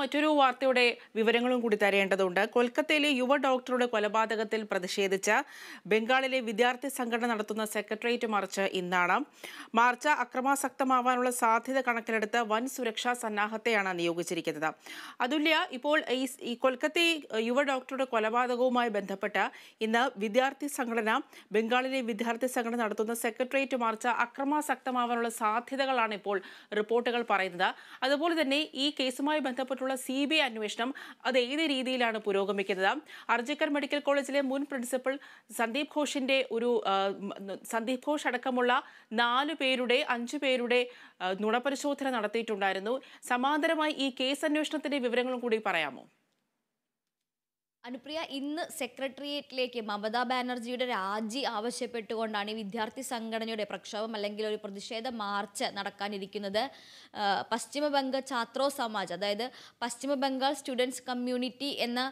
മറ്റൊരു വാർത്തയുടെ വിവരങ്ങളും കൂടി തരേണ്ടതുണ്ട് കൊൽക്കത്തയിലെ യുവ ഡോക്ടറുടെ കൊലപാതകത്തിൽ പ്രതിഷേധിച്ച് ബംഗാളിലെ വിദ്യാർത്ഥി സംഘടന നടത്തുന്ന സെക്രട്ടേറിയറ്റ് മാർച്ച് ഇന്നാണ് മാർച്ച് അക്രമാസക്തമാവാനുള്ള സാധ്യത കണക്കിലെടുത്ത് വൻ സുരക്ഷാ സന്നാഹത്തെയാണ് നിയോഗിച്ചിരിക്കുന്നത് അതുല്യ ഇപ്പോൾ ഈ കൊൽക്കത്തയിൽ യുവ ഡോക്ടറുടെ കൊലപാതകവുമായി ബന്ധപ്പെട്ട് ഇന്ന് വിദ്യാർത്ഥി സംഘടന ബംഗാളിലെ വിദ്യാർത്ഥി സംഘടന നടത്തുന്ന സെക്രട്ടേറിയറ്റ് മാർച്ച് അക്രമാസക്തമാവാനുള്ള സാധ്യതകളാണ് ഇപ്പോൾ റിപ്പോർട്ടുകൾ പറയുന്നത് അതുപോലെ തന്നെ ഈ കേസുമായി ബന്ധപ്പെട്ട് നടന്നിട്ടുള്ള സി ബി ഐ അന്വേഷണം അത് ഏത് രീതിയിലാണ് പുരോഗമിക്കുന്നത് അർജിക്കർ മെഡിക്കൽ കോളേജിലെ മുൻ പ്രിൻസിപ്പൽ സന്ദീപ് ഘോഷിന്റെ ഒരു സന്ദീപ് ഘോഷ് അടക്കമുള്ള നാലു പേരുടെ അഞ്ചു പേരുടെ നുണപരിശോധന നടത്തിയിട്ടുണ്ടായിരുന്നു സമാന്തരമായി ഈ കേസ് അന്വേഷണത്തിന്റെ വിവരങ്ങളും കൂടി പറയാമോ അനുപ്രിയ ഇന്ന് സെക്രട്ടേറിയറ്റിലേക്ക് മമതാ ബാനർജിയുടെ രാജി ആവശ്യപ്പെട്ടുകൊണ്ടാണ് ഈ വിദ്യാർത്ഥി സംഘടനയുടെ പ്രക്ഷോഭം അല്ലെങ്കിൽ ഒരു പ്രതിഷേധ മാർച്ച് നടക്കാനിരിക്കുന്നത് പശ്ചിമബംഗ ഛാത്രോ സമാജ് അതായത് പശ്ചിമ ബംഗാൾ സ്റ്റുഡൻസ് കമ്മ്യൂണിറ്റി എന്ന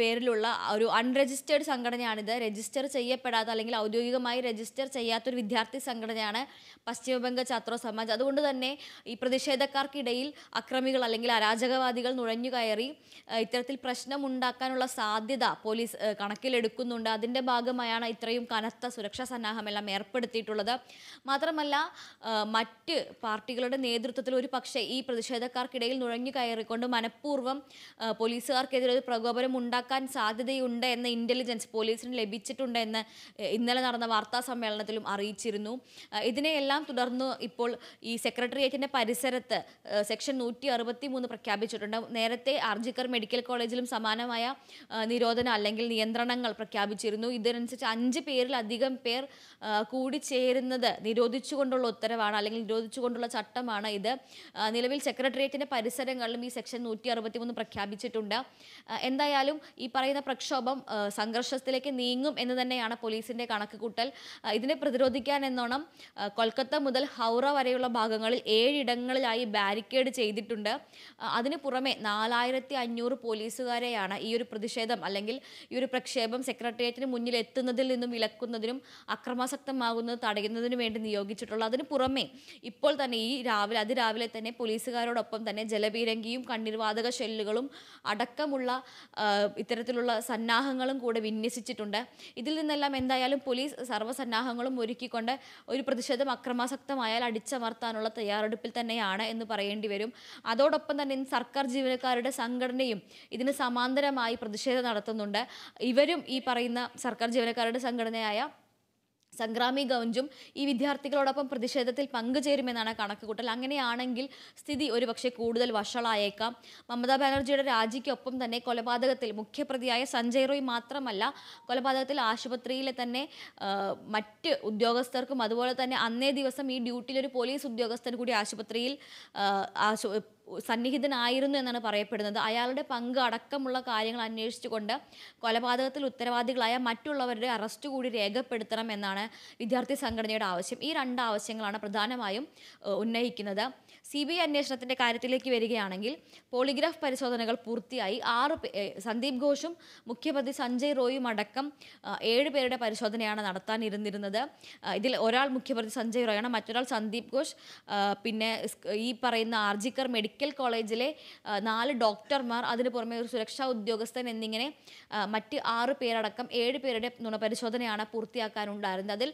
പേരിലുള്ള ഒരു അൺരജിസ്റ്റേർഡ് സംഘടനയാണിത് രജിസ്റ്റർ ചെയ്യപ്പെടാത്ത അല്ലെങ്കിൽ ഔദ്യോഗികമായി രജിസ്റ്റർ ചെയ്യാത്തൊരു വിദ്യാർത്ഥി സംഘടനയാണ് പശ്ചിമബംഗ ഛാത്രോ സമാജ് അതുകൊണ്ട് തന്നെ ഈ പ്രതിഷേധക്കാർക്കിടയിൽ അക്രമികൾ അല്ലെങ്കിൽ അരാജകവാദികൾ നുഴഞ്ഞു കയറി ഇത്തരത്തിൽ പ്രശ്നമുണ്ടാക്കാനുള്ള വരാനുള്ള സാധ്യത പോലീസ് കണക്കിലെടുക്കുന്നുണ്ട് അതിൻ്റെ ഭാഗമായാണ് ഇത്രയും കനത്ത സുരക്ഷാ സന്നാഹമെല്ലാം ഏർപ്പെടുത്തിയിട്ടുള്ളത് മാത്രമല്ല മറ്റ് പാർട്ടികളുടെ നേതൃത്വത്തിൽ ഒരു പക്ഷേ ഈ പ്രതിഷേധക്കാർക്കിടയിൽ നുഴഞ്ഞു കയറിക്കൊണ്ട് മനഃപൂർവ്വം പോലീസുകാർക്കെതിരെ ഒരു പ്രകോപനം ഉണ്ടാക്കാൻ സാധ്യതയുണ്ട് എന്ന ഇൻ്റലിജൻസ് പോലീസിന് ലഭിച്ചിട്ടുണ്ട് എന്ന് ഇന്നലെ നടന്ന വാർത്താ സമ്മേളനത്തിലും അറിയിച്ചിരുന്നു ഇതിനെയെല്ലാം തുടർന്ന് ഇപ്പോൾ ഈ സെക്രട്ടേറിയറ്റിൻ്റെ പരിസരത്ത് സെക്ഷൻ നൂറ്റി പ്രഖ്യാപിച്ചിട്ടുണ്ട് നേരത്തെ ആർജിക്കർ മെഡിക്കൽ കോളേജിലും സമാനമായ നിരോധനം അല്ലെങ്കിൽ നിയന്ത്രണങ്ങൾ പ്രഖ്യാപിച്ചിരുന്നു ഇതിനനുസരിച്ച് അഞ്ച് പേരിലധികം പേർ കൂടിച്ചേരുന്നത് നിരോധിച്ചുകൊണ്ടുള്ള ഉത്തരവാണ് അല്ലെങ്കിൽ നിരോധിച്ചുകൊണ്ടുള്ള ചട്ടമാണ് ഇത് നിലവിൽ സെക്രട്ടേറിയറ്റിൻ്റെ പരിസരങ്ങളിലും ഈ സെക്ഷൻ നൂറ്റി അറുപത്തിമൂന്ന് പ്രഖ്യാപിച്ചിട്ടുണ്ട് എന്തായാലും ഈ പറയുന്ന പ്രക്ഷോഭം സംഘർഷത്തിലേക്ക് നീങ്ങും എന്ന് തന്നെയാണ് പോലീസിൻ്റെ കണക്കുകൂട്ടൽ ഇതിനെ പ്രതിരോധിക്കാൻ എന്നോണം കൊൽക്കത്ത മുതൽ ഹൗറ വരെയുള്ള ഭാഗങ്ങളിൽ ഏഴിടങ്ങളിലായി ബാരിക്കേഡ് ചെയ്തിട്ടുണ്ട് അതിന് പുറമെ നാലായിരത്തി അഞ്ഞൂറ് പോലീസുകാരെയാണ് ഈ ഒരു പ്രതിഷേധം അല്ലെങ്കിൽ ഈ ഒരു പ്രക്ഷേപം സെക്രട്ടേറിയറ്റിന് മുന്നിൽ എത്തുന്നതിൽ നിന്നും വിലക്കുന്നതിനും അക്രമാസക്തമാകുന്നത് തടയുന്നതിനു വേണ്ടി നിയോഗിച്ചിട്ടുള്ള അതിന് പുറമെ ഇപ്പോൾ തന്നെ ഈ രാവിലെ അതിരാവിലെ തന്നെ പോലീസുകാരോടൊപ്പം തന്നെ ജലപീരങ്കിയും കണ്ണീർവാതക ഷെല്ലുകളും അടക്കമുള്ള ഇത്തരത്തിലുള്ള സന്നാഹങ്ങളും കൂടെ വിന്യസിച്ചിട്ടുണ്ട് ഇതിൽ നിന്നെല്ലാം എന്തായാലും പോലീസ് സർവ്വസന്നാഹങ്ങളും ഒരുക്കിക്കൊണ്ട് ഒരു പ്രതിഷേധം അക്രമാസക്തമായാൽ അടിച്ചമർത്താനുള്ള തയ്യാറെടുപ്പിൽ തന്നെയാണ് എന്ന് പറയേണ്ടി വരും അതോടൊപ്പം തന്നെ സർക്കാർ ജീവനക്കാരുടെ സംഘടനയും ഇതിന് സമാന്തരമായി പ്രതിഷേധം നടത്തുന്നുണ്ട് ഇവരും ഈ പറയുന്ന സർക്കാർ ജീവനക്കാരുടെ സംഘടനയായ സംഗ്രാമി ഗൗഞ്ചും ഈ വിദ്യാർത്ഥികളോടൊപ്പം പ്രതിഷേധത്തിൽ പങ്കുചേരുമെന്നാണ് കണക്കുകൂട്ടൽ അങ്ങനെയാണെങ്കിൽ സ്ഥിതി ഒരുപക്ഷെ കൂടുതൽ വഷളായേക്കാം മമതാ ബാനർജിയുടെ രാജിക്കൊപ്പം തന്നെ കൊലപാതകത്തിൽ മുഖ്യപ്രതിയായ സഞ്ജയ് റോയ് മാത്രമല്ല കൊലപാതകത്തിൽ ആശുപത്രിയിലെ തന്നെ മറ്റ് ഉദ്യോഗസ്ഥർക്കും അതുപോലെ തന്നെ അന്നേ ദിവസം ഈ ഡ്യൂട്ടിയിൽ ഒരു പോലീസ് ഉദ്യോഗസ്ഥൻ കൂടി ആശുപത്രിയിൽ സന്നിഹിതനായിരുന്നു എന്നാണ് പറയപ്പെടുന്നത് അയാളുടെ പങ്ക് അടക്കമുള്ള കാര്യങ്ങൾ അന്വേഷിച്ചുകൊണ്ട് കൊലപാതകത്തിൽ ഉത്തരവാദികളായ മറ്റുള്ളവരുടെ അറസ്റ്റ് കൂടി രേഖപ്പെടുത്തണം എന്നാണ് വിദ്യാർത്ഥി സംഘടനയുടെ ആവശ്യം ഈ രണ്ട് ആവശ്യങ്ങളാണ് പ്രധാനമായും ഉന്നയിക്കുന്നത് സി ബി ഐ അന്വേഷണത്തിൻ്റെ കാര്യത്തിലേക്ക് വരികയാണെങ്കിൽ പോളിഗ്രാഫ് പരിശോധനകൾ പൂർത്തിയായി ആറ് സന്ദീപ് ഘോഷും മുഖ്യപ്രതി സഞ്ജയ് റോയും അടക്കം ഏഴ് പേരുടെ പരിശോധനയാണ് നടത്താനിരുന്നിരുന്നത് ഇതിൽ ഒരാൾ മുഖ്യപ്രതി സഞ്ജയ് റോയാണ് മറ്റൊരാൾ സന്ദീപ് ഘോഷ് പിന്നെ ഈ പറയുന്ന ആർജിക്കർ മെഡിക്കൽ മെഡിക്കൽ കോളേജിലെ നാല് ഡോക്ടർമാർ അതിന് പുറമെ ഒരു സുരക്ഷാ ഉദ്യോഗസ്ഥൻ എന്നിങ്ങനെ മറ്റ് ആറ് പേരടക്കം ഏഴ് പേരുടെ നുണപരിശോധനയാണ് പൂർത്തിയാക്കാനുണ്ടായിരുന്നത് അതിൽ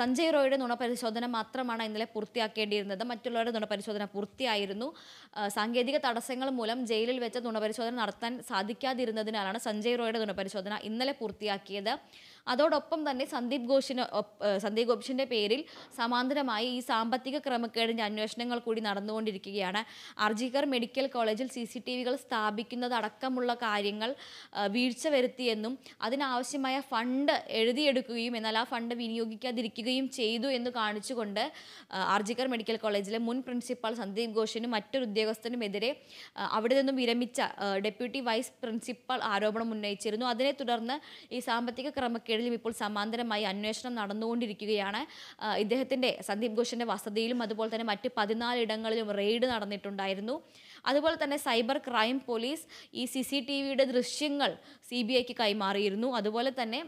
സഞ്ജയ് റോയുടെ നുണപരിശോധന മാത്രമാണ് ഇന്നലെ പൂർത്തിയാക്കേണ്ടിയിരുന്നത് മറ്റുള്ളവരുടെ നുണപരിശോധന പൂർത്തിയായിരുന്നു സാങ്കേതിക തടസ്സങ്ങൾ മൂലം ജയിലിൽ വെച്ച നുണപരിശോധന നടത്താൻ സാധിക്കാതിരുന്നതിനാലാണ് സഞ്ജയ് റോയുടെ നുണപരിശോധന ഇന്നലെ പൂർത്തിയാക്കിയത് അതോടൊപ്പം തന്നെ സന്ദീപ് ഘോഷിന് സന്ദീപ് ഘോഷിൻ്റെ പേരിൽ സമാന്തരമായി ഈ സാമ്പത്തിക ക്രമക്കേടിൻ്റെ അന്വേഷണങ്ങൾ കൂടി നടന്നുകൊണ്ടിരിക്കുകയാണ് അർജികർ മെഡിക്കൽ കോളേജിൽ സി സി ടി വികൾ സ്ഥാപിക്കുന്നതടക്കമുള്ള കാര്യങ്ങൾ വീഴ്ച വരുത്തിയെന്നും അതിനാവശ്യമായ ഫണ്ട് എഴുതിയെടുക്കുകയും എന്നാൽ ആ ഫണ്ട് വിനിയോഗിക്കാതിരിക്കുകയും ചെയ്തു എന്ന് കാണിച്ചുകൊണ്ട് ആർജിക്കർ മെഡിക്കൽ കോളേജിലെ മുൻ പ്രിൻസിപ്പാൾ സന്ദീപ് ഘോഷിനും മറ്റൊരു ഉദ്യോഗസ്ഥനുമെതിരെ അവിടെ നിന്നും വിരമിച്ച ഡെപ്യൂട്ടി വൈസ് പ്രിൻസിപ്പാൾ ആരോപണം ഉന്നയിച്ചിരുന്നു അതിനെ തുടർന്ന് ഈ സാമ്പത്തിക ക്രമക്കേട് ക്രമക്കേടിലും ഇപ്പോൾ സമാന്തരമായി അന്വേഷണം നടന്നുകൊണ്ടിരിക്കുകയാണ് ഇദ്ദേഹത്തിൻ്റെ സന്ദീപ് ഘോഷിൻ്റെ വസതിയിലും അതുപോലെ തന്നെ മറ്റ് പതിനാലിടങ്ങളിലും റെയ്ഡ് നടന്നിട്ടുണ്ടായിരുന്നു അതുപോലെ തന്നെ സൈബർ ക്രൈം പോലീസ് ഈ സി സി ടി വിയുടെ ദൃശ്യങ്ങൾ സി ബി ഐക്ക് കൈമാറിയിരുന്നു അതുപോലെ തന്നെ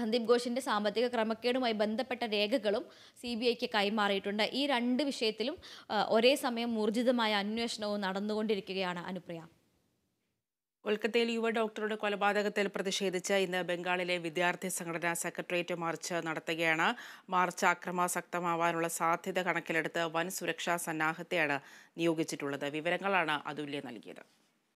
സന്ദീപ് ഘോഷിൻ്റെ സാമ്പത്തിക ക്രമക്കേടുമായി ബന്ധപ്പെട്ട രേഖകളും സി ബി ഐക്ക് കൈമാറിയിട്ടുണ്ട് ഈ രണ്ട് വിഷയത്തിലും ഒരേ സമയം ഊർജിതമായ അന്വേഷണവും നടന്നുകൊണ്ടിരിക്കുകയാണ് അനുപ്രിയ കൊൽക്കത്തയിൽ യുവ ഡോക്ടറുടെ കൊലപാതകത്തിൽ പ്രതിഷേധിച്ച് ഇന്ന് ബംഗാളിലെ വിദ്യാർത്ഥി സംഘടനാ സെക്രട്ടേറിയറ്റ് മാർച്ച് നടത്തുകയാണ് മാർച്ച് അക്രമാസക്തമാവാനുള്ള സാധ്യത കണക്കിലെടുത്ത് വൻ സുരക്ഷാ സന്നാഹത്തെയാണ് നിയോഗിച്ചിട്ടുള്ളത് വിവരങ്ങളാണ് അതുല്യ നൽകിയത്